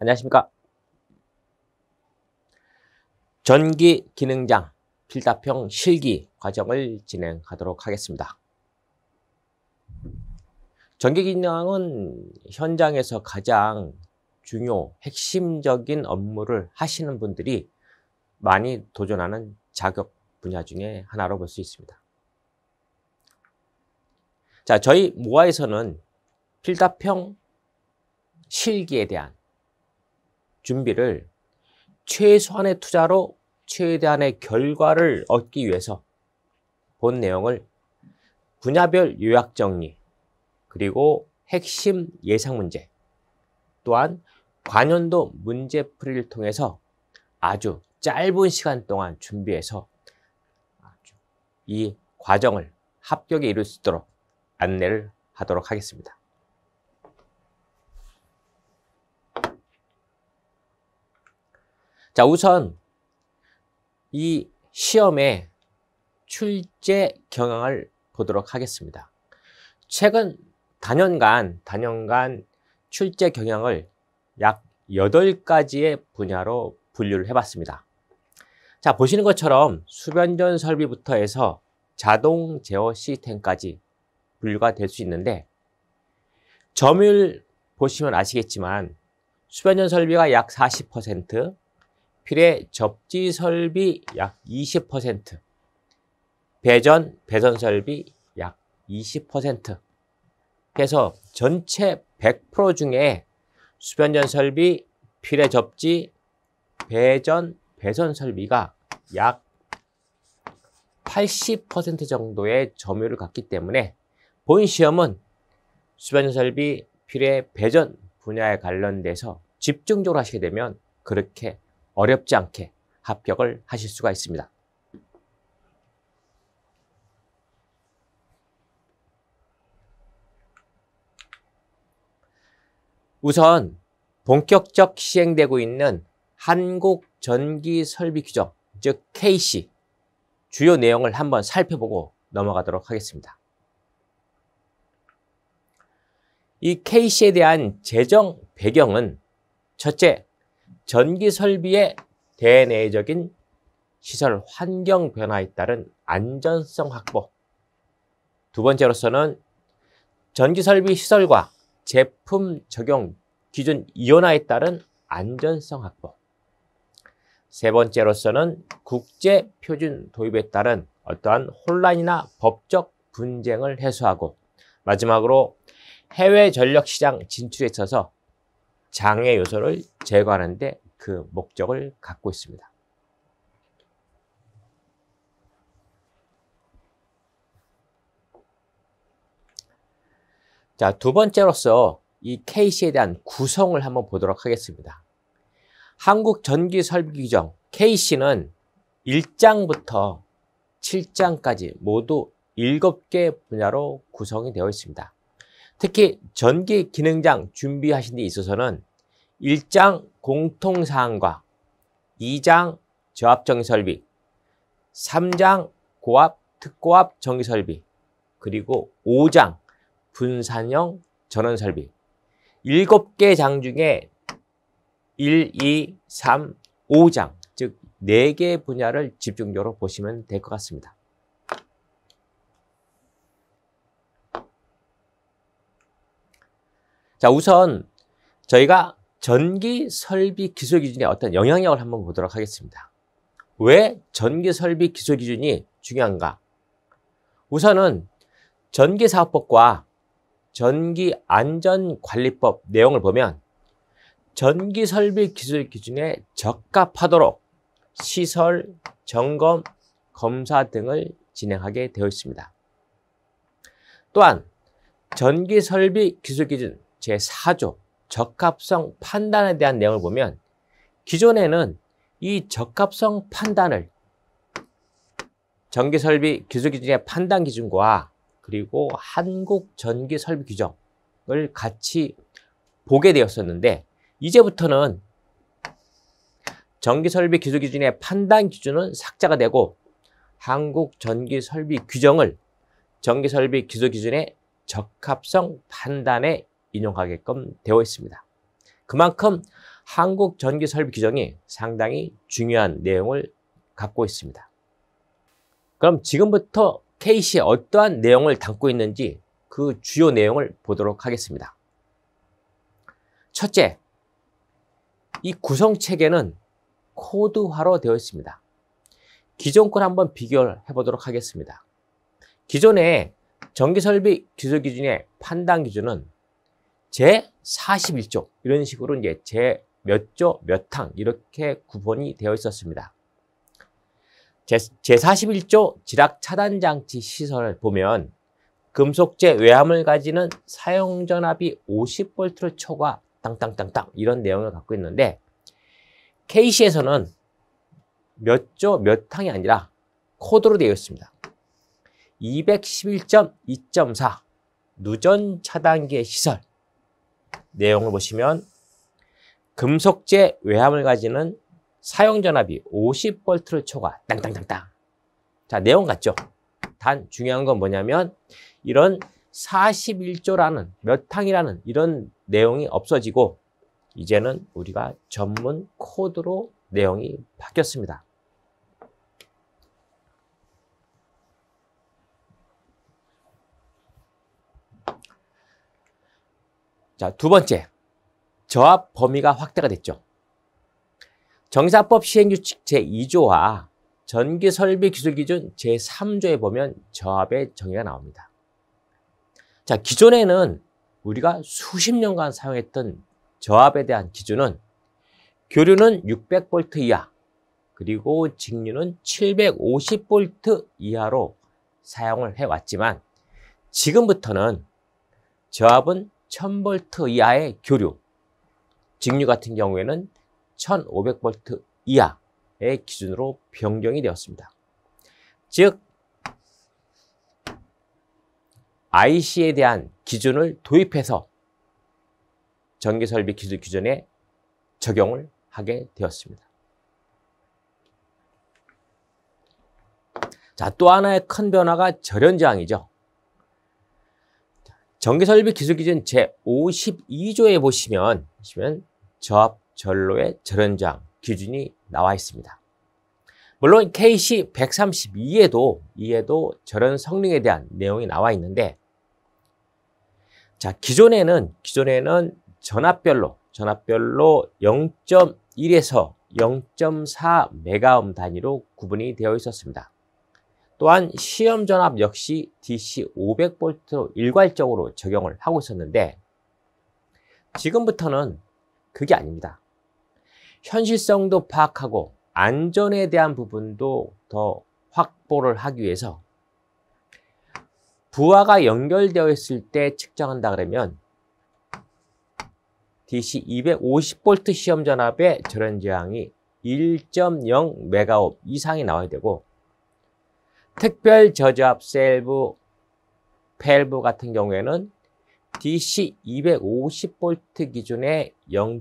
안녕하십니까 전기 기능장 필답형 실기 과정을 진행하도록 하겠습니다 전기 기능은 현장에서 가장 중요 핵심적인 업무를 하시는 분들이 많이 도전하는 자격 분야 중에 하나로 볼 수 있습니다 자, 저희 모아에서는 필답형 실기에 대한 준비를 최소한의 투자로 최대한의 결과를 얻기 위해서 본 내용을 분야별 요약 정리, 그리고 핵심 예상 문제, 또한 관연도 문제풀이를 통해서 아주 짧은 시간 동안 준비해서 이 과정을 합격에 이룰 수 있도록 안내를 하도록 하겠습니다. 자, 우선 이 시험의 출제 경향을 보도록 하겠습니다. 최근 단연간, 단연간 출제 경향을 약 8가지의 분야로 분류를 해봤습니다. 자, 보시는 것처럼 수변전 설비부터 해서 자동 제어 시스템까지 분류가 될 수 있는데 점유율 보시면 아시겠지만 수변전 설비가 약 40%, 필의 접지 설비 약 20%, 배전, 배선 설비 약 20% 해서 전체 100% 중에 수변전 설비, 필의 접지, 배전, 배선 설비가 약 80% 정도의 점유율을 갖기 때문에 본 시험은 수변전 설비, 필의 배전 분야에 관련돼서 집중적으로 하시게 되면 그렇게 어렵지 않게 합격을 하실 수가 있습니다. 우선 본격적 시행되고 있는 한국전기설비규정, 즉 KC 주요 내용을 한번 살펴보고 넘어가도록 하겠습니다. 이 KC에 대한 재정 배경은 첫째, 전기 설비의 대내적인 시설 환경 변화에 따른 안전성 확보. 두 번째로서는 전기 설비 시설과 제품 적용 기준 이원화에 따른 안전성 확보. 세 번째로서는 국제 표준 도입에 따른 어떠한 혼란이나 법적 분쟁을 해소하고 마지막으로 해외 전력 시장 진출에 있어서 장애 요소를 제거하는 데 그 목적을 갖고 있습니다. 자, 두 번째로서 이 KC에 대한 구성을 한번 보도록 하겠습니다. 한국전기설비규정 KC는 1장부터 7장까지 모두 7개 분야로 구성이 되어 있습니다. 특히 전기 기능장 준비하신 데 있어서는 1장 공통사항과 2장 저압 정기설비 3장 고압, 특고압 정기설비 그리고 5장 분산형 전원설비 7개 장 중에 1, 2, 3, 5장, 즉 4개 분야를 집중적으로 보시면 될 것 같습니다. 자, 우선 저희가 전기 설비 기술 기준에 어떤 영향력을 한번 보도록 하겠습니다. 왜 전기 설비 기술 기준이 중요한가? 우선은 전기사업법과 전기안전관리법 내용을 보면 전기설비 기술 기준에 적합하도록 시설, 점검, 검사 등을 진행하게 되어 있습니다. 또한 전기설비 기술 기준 제4조 적합성 판단에 대한 내용을 보면 기존에는 이 적합성 판단을 전기설비 기술기준의 판단 기준과 그리고 한국전기설비 규정을 같이 보게 되었었는데 이제부터는 전기설비 기술기준의 판단 기준은 삭제가 되고 한국전기설비 규정을 전기설비 기술기준의 적합성 판단에 인용하게끔 되어 있습니다. 그만큼 한국 전기 설비 규정이 상당히 중요한 내용을 갖고 있습니다. 그럼 지금부터 케이시에 어떠한 내용을 담고 있는지 그 주요 내용을 보도록 하겠습니다. 첫째, 이 구성 체계는 코드화로 되어 있습니다. 기존 걸 한번 비교를 해보도록 하겠습니다. 기존의 전기설비 기술 기준의 판단 기준은 제 41조 이런 식으로 이제 제 몇 조 몇항 이렇게 구분이 되어 있었습니다. 제, 4 1조 지락 차단 장치 시설을 보면 금속제 외함을 가지는 사용 전압이 50V를 초과 땅땅땅땅 이런 내용을 갖고 있는데 KC에서는 몇 조 몇 항이 아니라 코드로 되어 있습니다. 211.2.4 누전 차단기의 시설 내용을 보시면 금속재 외함을 가지는 사용전압이 50V를 초과 땅땅땅땅 자 내용 같죠? 단 중요한 건 뭐냐면 이런 41조라는 몇 항이라는 이런 내용이 없어지고 이제는 우리가 전문 코드로 내용이 바뀌었습니다. 자, 두 번째. 저압 범위가 확대가 됐죠. 정사법 시행규칙 제2조와 전기설비기술기준 제3조에 보면 저압의 정의가 나옵니다. 자, 기존에는 우리가 수십 년간 사용했던 저압에 대한 기준은 교류는 600V 이하, 그리고 직류는 750V 이하로 사용을 해왔지만 지금부터는 저압은 1000V 이하의 교류, 직류 같은 경우에는 1500V 이하의 기준으로 변경이 되었습니다. 즉, IC에 대한 기준을 도입해서 전기설비 기준 기준에 적용을 하게 되었습니다. 자, 또 하나의 큰 변화가 절연저항이죠. 전기설비 기술기준 제52조에 보시면, 보시면 저압 전로의 절연장 기준이 나와 있습니다. 물론 KC 132에도 이에도 절연 성능에 대한 내용이 나와 있는데 자, 기존에는 기존에는 전압별로 전압별로 0.1에서 0.4 메가옴 단위로 구분이 되어 있었습니다. 또한 시험 전압 역시 DC 500V로 일괄적으로 적용을 하고 있었는데 지금부터는 그게 아닙니다. 현실성도 파악하고 안전에 대한 부분도 더 확보를 하기 위해서 부하가 연결되어 있을 때 측정한다 그러면 DC 250V 시험 전압의 저런 저항이 1.0MW 이상이 나와야 되고 특별 저압 셀브 펠브 같은 경우에는 DC 250V 기준의 0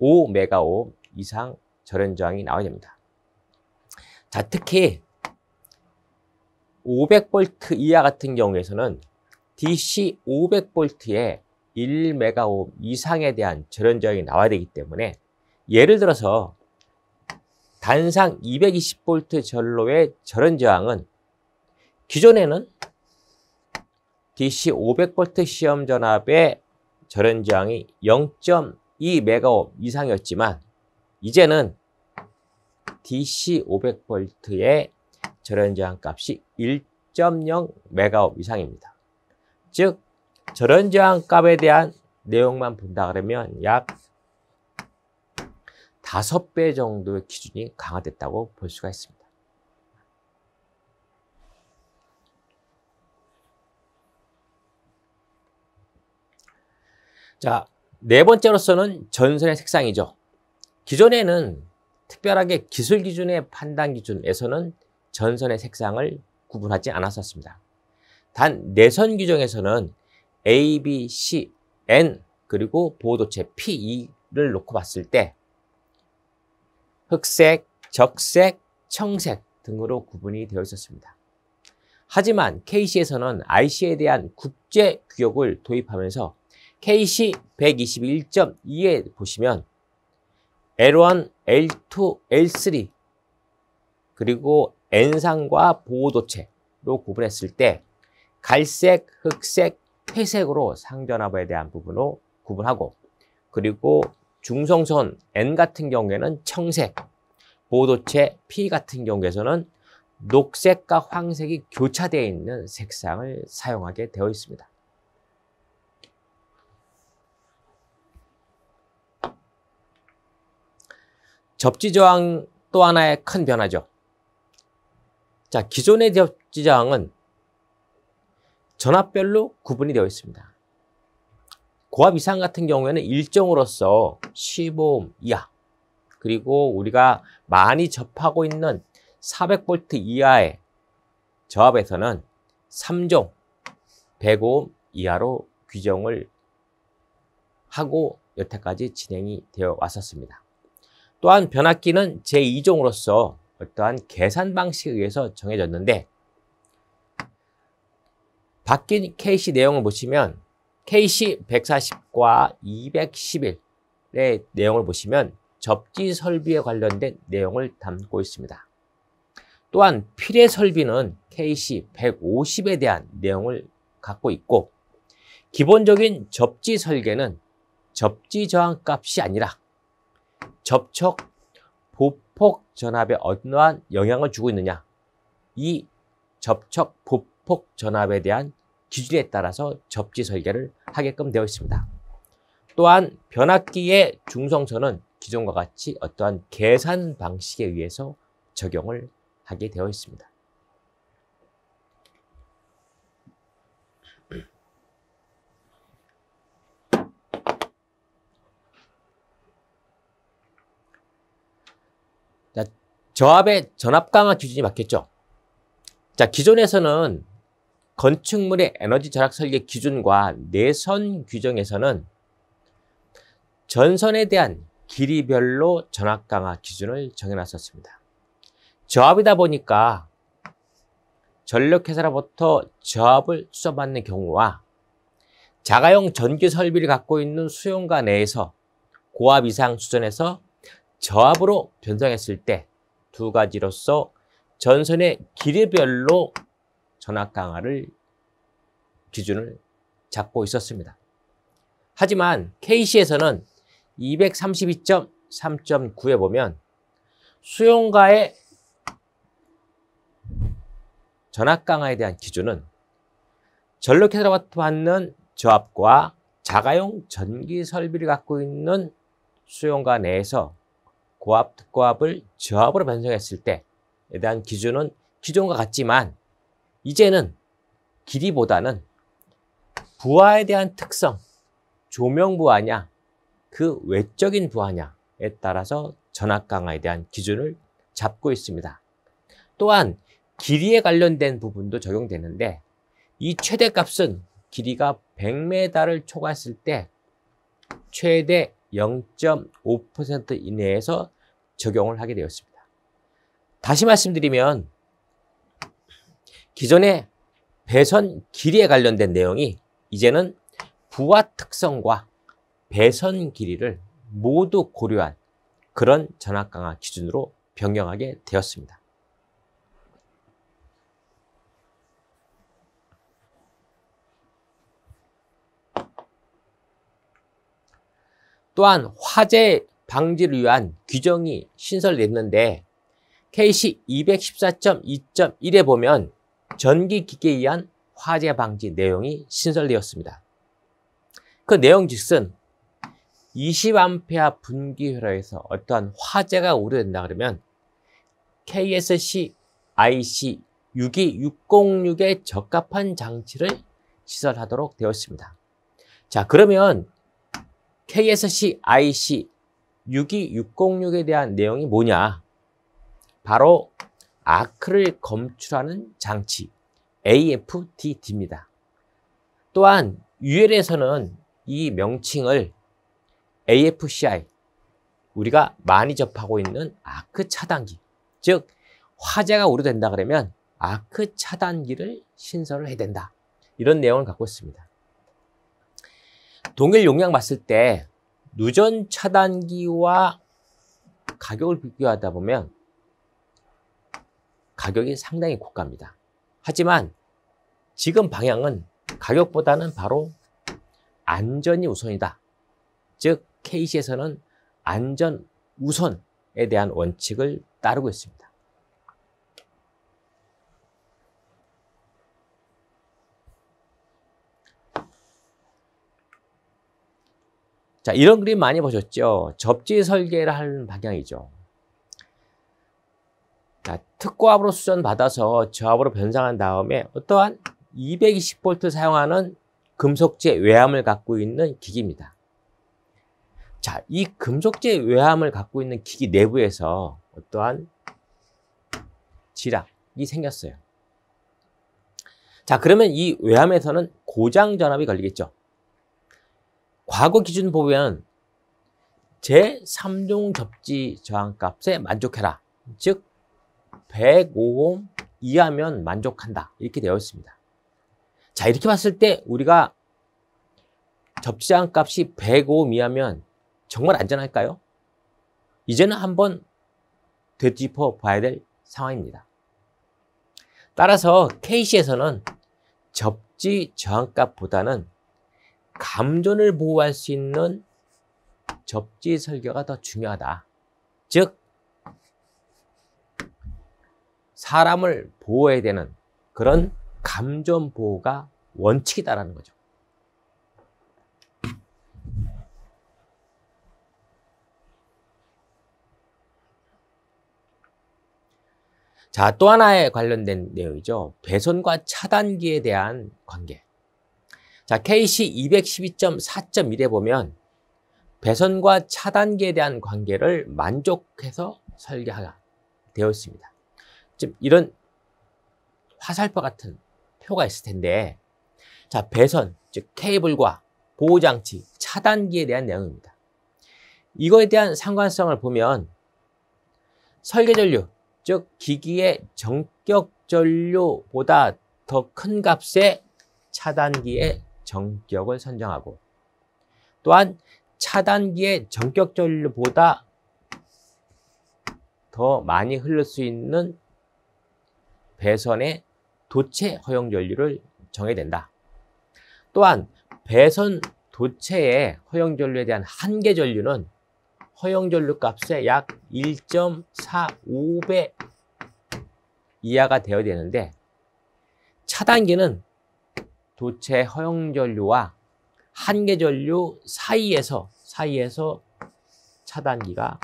5메가 이상 절연 저항이 나와야 됩니다. 자, 특히 500V 이하 같은 경우에서는 DC 500V에 1메가 이상에 대한 절연 저항이 나와야 되기 때문에 예를 들어서 단상 220V 전로의 절연 저항은 기존에는 DC 500V 시험 전압의 절연 저항이 0.2MΩ 이상이었지만 이제는 DC 500V의 절연 저항 값이 1.0MΩ 이상입니다. 즉 절연 저항 값에 대한 내용만 본다 그러면 약 5배 정도의 기준이 강화됐다고 볼 수가 있습니다. 자, 네 번째로서는 전선의 색상이죠. 기존에는 특별하게 기술 기준의 판단 기준에서는 전선의 색상을 구분하지 않았었습니다. 단 내선 규정에서는 A, B, C, N 그리고 보호도체 p e 를 놓고 봤을 때 흑색, 적색, 청색 등으로 구분이 되어 있었습니다. 하지만 KC에서는 IC에 대한 국제 규격을 도입하면서 KC 121.2에 보시면 L1, L2, L3 그리고 n 상과 보호도체로 구분했을 때 갈색, 흑색, 회색으로 상전압에 대한 부분으로 구분하고 그리고 중성선 N 같은 경우에는 청색, 보호도체 P 같은 경우에서는 녹색과 황색이 교차되어 있는 색상을 사용하게 되어 있습니다. 접지 저항 또 하나의 큰 변화죠. 자, 기존의 접지 저항은 전압별로 구분이 되어 있습니다. 고압 이상 같은 경우에는 일정으로서 15옴 이하 그리고 우리가 많이 접하고 있는 400V 이하의 저압에서는 3종 105옴 이하로 규정을 하고 여태까지 진행이 되어 왔었습니다. 또한 변압기는 제2종으로서 어떠한 계산 방식에 의해서 정해졌는데 바뀐 KC 내용을 보시면 KC 140과 211의 내용을 보시면 접지 설비에 관련된 내용을 담고 있습니다. 또한 필의 설비는 KC 150에 대한 내용을 갖고 있고 기본적인 접지 설계는 접지 저항값이 아니라 접촉 보폭 전압에 어떠한 영향을 주고 있느냐. 이 접촉 보폭 전압에 대한 기준에 따라서 접지 설계를 하게끔 되어 있습니다. 또한 변압기의 중성선은 기존과 같이 어떠한 계산 방식에 의해서 적용을 하게 되어 있습니다. 저압의 전압 강화 기준이 맞겠죠 자, 기존에서는 건축물의 에너지 절약 설계 기준과 내선 규정에서는 전선에 대한 길이별로 전압 강화 기준을 정해놨었습니다. 저압이다 보니까 전력 회사로부터 저압을 수업받는 경우와 자가용 전기 설비를 갖고 있는 수용가 내에서 고압 이상 수전에서 저압으로 변성했을 때두 가지로서 전선의 길이별로 전압 강화를 기준을 잡고 있었습니다. 하지만 KC에서는 232.3.9에 보면 수용가의 전압 강화에 대한 기준은 전력회사로부터 받는 저압과 자가용 전기 설비를 갖고 있는 수용가 내에서 고압, 특고압을 저압으로 변성했을 때에 대한 기준은 기존과 같지만 이제는 길이보다는 부하에 대한 특성, 조명 부하냐, 그 외적인 부하냐에 따라서 전압 강화에 대한 기준을 잡고 있습니다. 또한 길이에 관련된 부분도 적용되는데 이 최대값은 길이가 100m를 초과했을 때 최대 0.5% 이내에서 적용을 하게 되었습니다. 다시 말씀드리면 기존의 배선 길이에 관련된 내용이 이제는 부하 특성과 배선 길이를 모두 고려한 그런 전압 강화 기준으로 변경하게 되었습니다. 또한 화재 방지를 위한 규정이 신설됐는데 KC 214.2.1에 보면 전기기계에 의한 화재 방지 내용이 신설되었습니다. 그 내용 즉슨 20A 분기회로에서 어떠한 화재가 우려된다 그러면 KSC IC 62606에 적합한 장치를 시설하도록 되었습니다. 자, 그러면 KSCIC 62606에 대한 내용이 뭐냐? 바로 아크를 검출하는 장치 a f d d 입니다 또한 UL에서는 이 명칭을 AFCI 우리가 많이 접하고 있는 아크 차단기 즉 화재가 우려된다 그러면 아크 차단기를 신설을 해야 된다 이런 내용을 갖고 있습니다. 동일 용량 봤을 때 누전 차단기와 가격을 비교하다 보면 가격이 상당히 고가입니다. 하지만 지금 방향은 가격보다는 바로 안전이 우선이다. 즉, KC에서는 안전 우선에 대한 원칙을 따르고 있습니다. 자, 이런 그림 많이 보셨죠? 접지 설계를 하는 방향이죠. 자, 특고압으로 수전 받아서 저압으로 변상한 다음에 어떠한 220V 사용하는 금속재 외함을 갖고 있는 기기입니다. 자, 이 금속재 외함을 갖고 있는 기기 내부에서 어떠한 지락이 생겼어요. 자, 그러면 이 외함에서는 고장 전압이 걸리겠죠. 과거 기준 보면 제3종 접지 저항값에 만족해라. 즉 105옴 이하면 만족한다. 이렇게 되어 있습니다. 자 이렇게 봤을 때 우리가 접지 저항값이 105옴 이하면 정말 안전할까요? 이제는 한번 되짚어 봐야 될 상황입니다. 따라서 KC에서는 접지 저항값보다는 감전을 보호할 수 있는 접지 설계가 더 중요하다. 즉 사람을 보호해야 되는 그런 감전 보호가 원칙이다라는 거죠. 자, 또 하나에 관련된 내용이죠. 배선과 차단기에 대한 관계. 자, KC 212.4.1에 보면 배선과 차단계에 대한 관계를 만족해서 설계가 되어 있습니다. 즉 이런 화살표 같은 표가 있을 텐데 자, 배선, 즉 케이블과 보호장치, 차단기에 대한 내용입니다. 이거에 대한 상관성을 보면 설계전류, 즉 기기의 정격전류보다 더 큰 값의 차단기에 정격을 선정하고 또한 차단기의 정격 전류보다 더 많이 흐를 수 있는 배선의 도체 허용 전류를 정해야 된다. 또한 배선 도체의 허용 전류에 대한 한계 전류는 허용 전류 값의 약 1.45배 이하가 되어야 되는데 차단기는 도체 허용전류와 한계전류 사이에서 사이에서 차단기가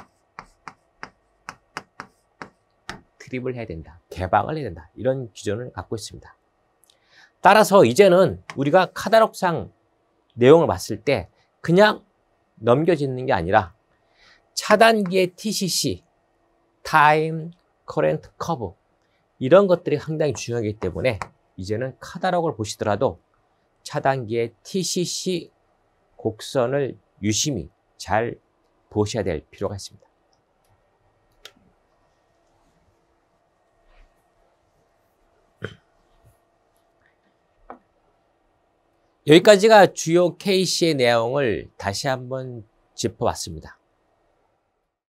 드립을 해야 된다. 개방을 해야 된다. 이런 기준을 갖고 있습니다. 따라서 이제는 우리가 카다록상 내용을 봤을 때 그냥 넘겨지는 게 아니라 차단기의 TCC, 타임, 커렌트 커브 이런 것들이 상당히 중요하기 때문에 이제는 카다록을 보시더라도 차단기의 TCC 곡선을 유심히 잘 보셔야 될 필요가 있습니다. 여기까지가 주요 케이스의 내용을 다시 한번 짚어봤습니다.